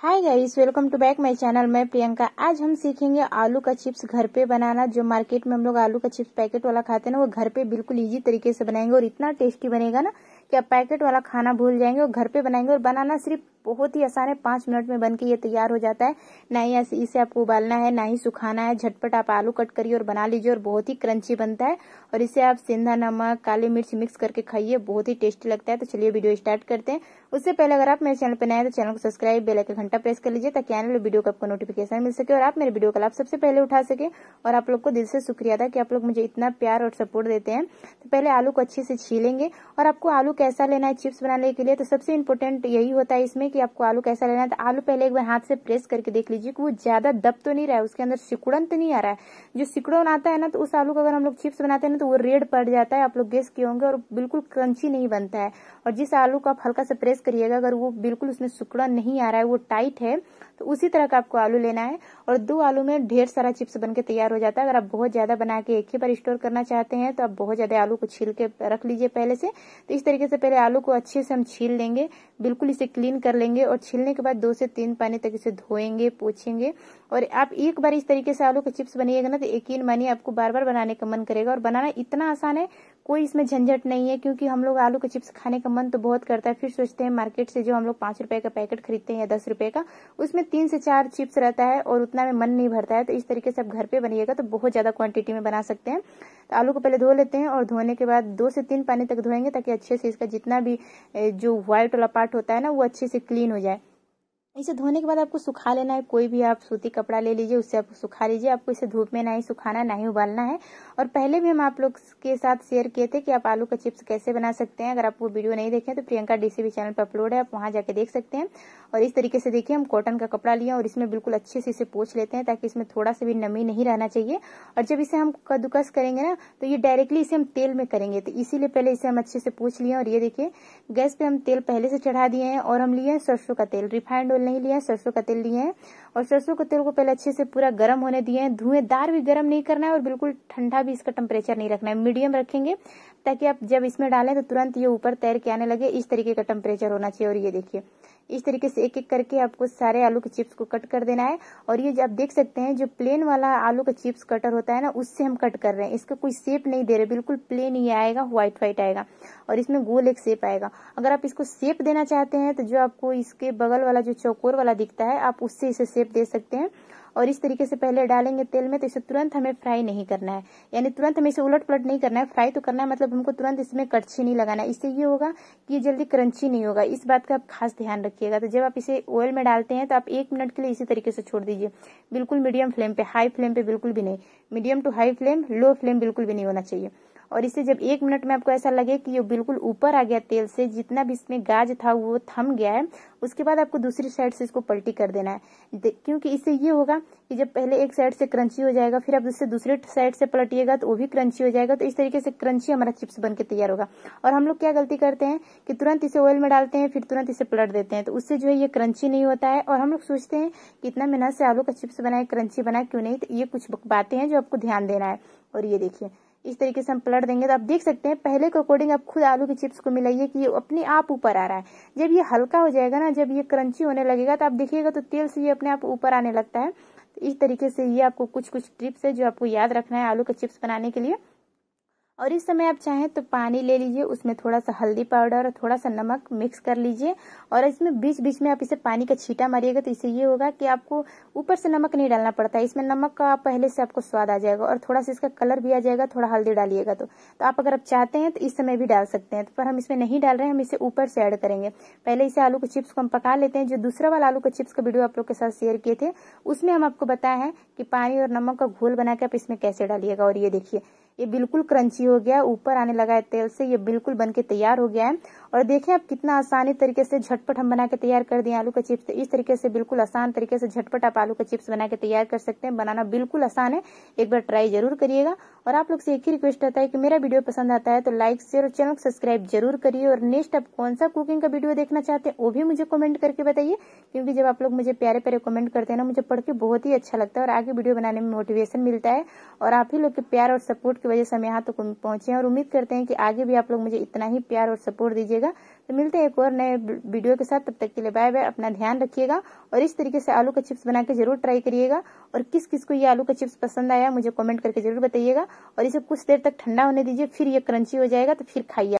hi guys welcome to back my channel मैं प्रियंका आज हम सीखेंगे आलू का चिप्स घर पे बनाना जो मार्केट में हम लोग आलू का चिप्स पैकेट वाला खाते हैं ना वो घर पे बिल्कुल इजी तरीके से बनाएंगे और इतना टेस्टी बनेगा ना कि आप पैकेट वाला खाना भूल जाएंगे और घर पे बनाएंगे और बनाना सिर्फ बहुत ही आसान है पांच मिनट में बनके ये तैयार हो जाता है ना ही इसे आपको उबालना है ना ही सुखाना है झटपट आप आलू कट करिए और बना लीजिए और बहुत ही क्रंची बनता है और इसे आप सेंधा नमक काली मिर्च मिक्स करके खाइए बहुत ही टेस्टी लगता है तो चलिए वीडियो स्टार्ट करते हैं उससे पहले अगर आप मेरे चैनल पर नए तो चैनल को सब्सक्राइब बेलाइकन घंटा प्रेस कर लीजिए ताकि आने वीडियो का आपको नोटिफिकेशन मिल सके और आप मेरे वीडियो का लाभ सबसे पहले उठा सके और आप लोग को दिल से शुक्रिया था कि आप लोग मुझे इतना प्यार और सपोर्ट देते हैं तो पहले आलू को अच्छे से छीलेंगे और आपको आलू कैसा लेना है चिप्स बनाने के लिए तो सबसे इम्पोर्टेंट यही होता है इसमें कि कि आपको आलू कैसा लेना है तो आलू पहले एक बार हाथ से प्रेस करके देख लीजिए कि वो ज्यादा दब तो नहीं रहा है उसके अंदर सिकुड़न तो नहीं आ रहा है जो सिकुड़न आता है ना तो उस आलू को अगर हम लोग चिप्स बनाते हैं ना तो वो रेड पड़ जाता है आप लोग गेस किए होंगे और बिल्कुल क्रंची नहीं बनता है और जिस आलू को आप हल्का से प्रेस करिएगा अगर वो बिल्कुल उसमें सिकुड़न नहीं आ रहा है वो टाइट है तो उसी तरह का आपको आलू लेना है और दो आलू में ढेर सारा चिप्स बन के तैयार हो जाता है अगर आप बहुत ज्यादा बना के एक ही बार स्टोर करना चाहते हैं तो आप बहुत ज्यादा आलू को छील के रख लीजिए पहले से तो इस तरीके से पहले आलू को अच्छे से हम छील लेंगे बिल्कुल इसे क्लीन कर लेंगे और छीलने के बाद दो से तीन पानी तक इसे धोएंगे पोछेंगे और आप एक बार इस तरीके से आलू के चिप्स बनिएगा ना तो यकीन मानिए आपको बार बार बनाने का मन करेगा और बनाना इतना आसान है कोई इसमें झंझट नहीं है क्योंकि हम लोग आलू के चिप्स खाने का मन तो बहुत करता है फिर सोचते हैं मार्केट से जो हम लोग पांच रुपए का पैकेट खरीदते हैं या दस रुपए का उसमें तीन से चार चिप्स रहता है और उतना में मन नहीं भरता है तो इस तरीके से आप घर पे बनिएगा तो बहुत ज्यादा क्वांटिटी में बना सकते हैं तो आलू को पहले धो लेते हैं और धोने के बाद दो से तीन पानी तक धोएंगे ताकि अच्छे से इसका जितना भी जो व्हाइट वाला पार्ट होता है ना वो अच्छे से क्लीन हो जाए इसे धोने के बाद आपको सुखा लेना है कोई भी आप सूती कपड़ा ले लीजिए उससे आप सुखा लीजिए आपको इसे धूप में ना ही सुखाना ना ही उबालना है और पहले भी हम आप लोग के साथ शेयर किए थे कि आप आलू का चिप्स कैसे बना सकते हैं अगर आप वो वीडियो नहीं देखें तो प्रियंका डीसीबी चैनल पर अपलोड है आप वहाँ जाके देख सकते हैं और इस तरीके से देखिए हम कॉटन का कपड़ा लिए और इसमें बिल्कुल अच्छे से इसे पोछ लेते हैं ताकि इसमें थोड़ा सा भी नमी नहीं रहना चाहिए और जब इसे हम कदुकस करेंगे ना तो ये डायरेक्टली इसे हम तेल में करेंगे तो इसीलिए पहले इसे हम अच्छे से पूछ लिए और ये देखिए गैस पे हम तेल पहले से चढ़ा दिए हैं और हम लिए सरसों का तेल रिफाइंड ऑयल नहीं लिया सरसों का तेल लिए हैं और सरसों के तेल को पहले अच्छे से पूरा गर्म होने दिए हैं धुएंदार भी गर्म नहीं करना है और बिल्कुल ठंडा भी इसका टेम्परेचर नहीं रखना है मीडियम रखेंगे ताकि आप जब इसमें डालें तो तुरंत ये ऊपर तैर के आने लगे इस तरीके का टेम्परेचर होना चाहिए और ये देखिए इस तरीके से एक एक करके आपको सारे आलू के चिप्स को कट कर देना है और ये जो आप देख सकते हैं जो प्लेन वाला आलू का चिप्स कटर होता है ना उससे हम कट कर रहे हैं इसका कोई शेप नहीं दे रहे बिल्कुल प्लेन ही आएगा व्हाइट व्हाइट आएगा और इसमें गोल एक शेप आएगा अगर आप इसको शेप देना चाहते हैं तो जो आपको इसके बगल वाला जो चौक चकोर वाला दिखता है आप उससे इसे सेप दे सकते हैं और इस तरीके से पहले डालेंगे तेल में तो इसे तुरंत हमें फ्राई नहीं करना है यानी तुरंत हमें इसे उलट पलट नहीं करना है फ्राई तो करना है मतलब हमको तुरंत इसमें कड़छी नहीं लगाना है इससे ये होगा कि ये जल्दी क्रंची नहीं होगा इस बात का आप खास ध्यान रखिएगा तो जब आप इसे ऑयल में डालते हैं तो आप एक मिनट के लिए इसी तरीके से छोड़ दीजिए बिल्कुल मीडियम फ्लेम पे हाई फ्लेम पे बिल्कुल भी नहीं medium to high flame low flame बिल्कुल भी नहीं होना चाहिए और इसे जब एक मिनट में आपको ऐसा लगे कि ये बिल्कुल ऊपर आ गया तेल से जितना भी इसमें गाज था वो थम गया है उसके बाद आपको दूसरी साइड से इसको पलटी कर देना है क्योंकि इससे ये होगा कि जब पहले एक साइड से क्रंची हो जाएगा फिर आप इससे दूसरे साइड से पलटिएगा तो वो भी क्रंची हो जाएगा तो इस तरीके से क्रंची हमारा चिप्स बन तैयार होगा और हम लोग क्या गलती करते हैं कि तुरंत इसे ऑयल में डालते हैं फिर तुरंत इसे पलट देते हैं तो उससे जो है ये क्रंची नहीं होता है और हम लोग सोचते हैं कि इतना मेहनत से आलू का चिप्स बनाए क्रंची बनाए क्यों नहीं तो ये कुछ बातें हैं जो आपको ध्यान देना है और ये देखिए इस तरीके से हम पलट देंगे तो आप देख सकते हैं पहले के अकॉर्डिंग आप खुद आलू के चिप्स को मिलाइए कि ये अपने आप ऊपर आ रहा है जब ये हल्का हो जाएगा ना जब ये क्रंची होने लगेगा तो आप देखिएगा तो तेल से ये अपने आप ऊपर आने लगता है तो इस तरीके से ये आपको कुछ कुछ टिप्स है जो आपको याद रखना है आलू के चिप्स बनाने के लिए और इस समय आप चाहें तो पानी ले लीजिए उसमें थोड़ा सा हल्दी पाउडर और थोड़ा सा नमक मिक्स कर लीजिए और इसमें बीच बीच में आप इसे पानी का छीटा मारिएगा तो इससे ये होगा कि आपको ऊपर से नमक नहीं डालना पड़ता है इसमें नमक का पहले से आपको स्वाद आ जाएगा और थोड़ा सा इसका कलर भी आ जाएगा थोड़ा हल्दी डालिएगा तो, तो आप अगर आप चाहते हैं तो इस समय भी डाल सकते हैं तो पर हम इसमें नहीं डाल रहे हैं हम इसे ऊपर से ऐड करेंगे पहले इसे आलू के चिप्स को हम पका लेते हैं जो दूसरा वाला आलू के चिप्स का वीडियो आप लोग के साथ शेयर किए थे उसमें हम आपको बताया है कि पानी और नमक का घोल बना के आप इसमें कैसे डालिएगा और ये देखिए ये बिल्कुल क्रंची हो गया ऊपर आने लगा है तेल से ये बिल्कुल बन के तैयार हो गया है और देखें आप कितना आसानी तरीके से झटपट हम बना के तैयार कर दिए आलू का चिप्स तो इस तरीके से बिल्कुल आसान तरीके से झटपट आप आलू का चिप्स बना के तैयार कर सकते हैं बनाना बिल्कुल आसान है एक बार ट्राई जरूर करिएगा और आप लोग से एक ही रिक्वेस्ट रहता है कि मेरा वीडियो पसंद आता है तो लाइक शेयर और चैनल को सब्सक्राइब जरूर करिए और नेक्स्ट आप कौन सा कुकिंग का वीडियो देखना चाहते हैं वो भी मुझे कमेंट करके बताइए क्योंकि जब आप लोग मुझे प्यारे प्यारे कमेंट करते हैं ना मुझे पढ़ के बहुत ही अच्छा लगता है और आगे वीडियो बनाने में मोटिवेशन मिलता है और आप ही लोग के प्यार और सपोर्ट के की वजह से हम यहाँ तक पहुंचे हैं और उम्मीद करते हैं कि आगे भी आप लोग मुझे इतना ही प्यार और सपोर्ट दीजिएगा तो मिलते हैं एक और नए वीडियो के साथ तब तक के लिए बाय बाय अपना ध्यान रखिएगा और इस तरीके से आलू का चिप्स बना के जरूर ट्राई करिएगा और किस किस को ये आलू का चिप्स पसंद आया मुझे कॉमेंट करके जरूर बताइएगा और इसे कुछ देर तक ठंडा होने दीजिए फिर ये क्रंची हो जाएगा तो फिर खाइए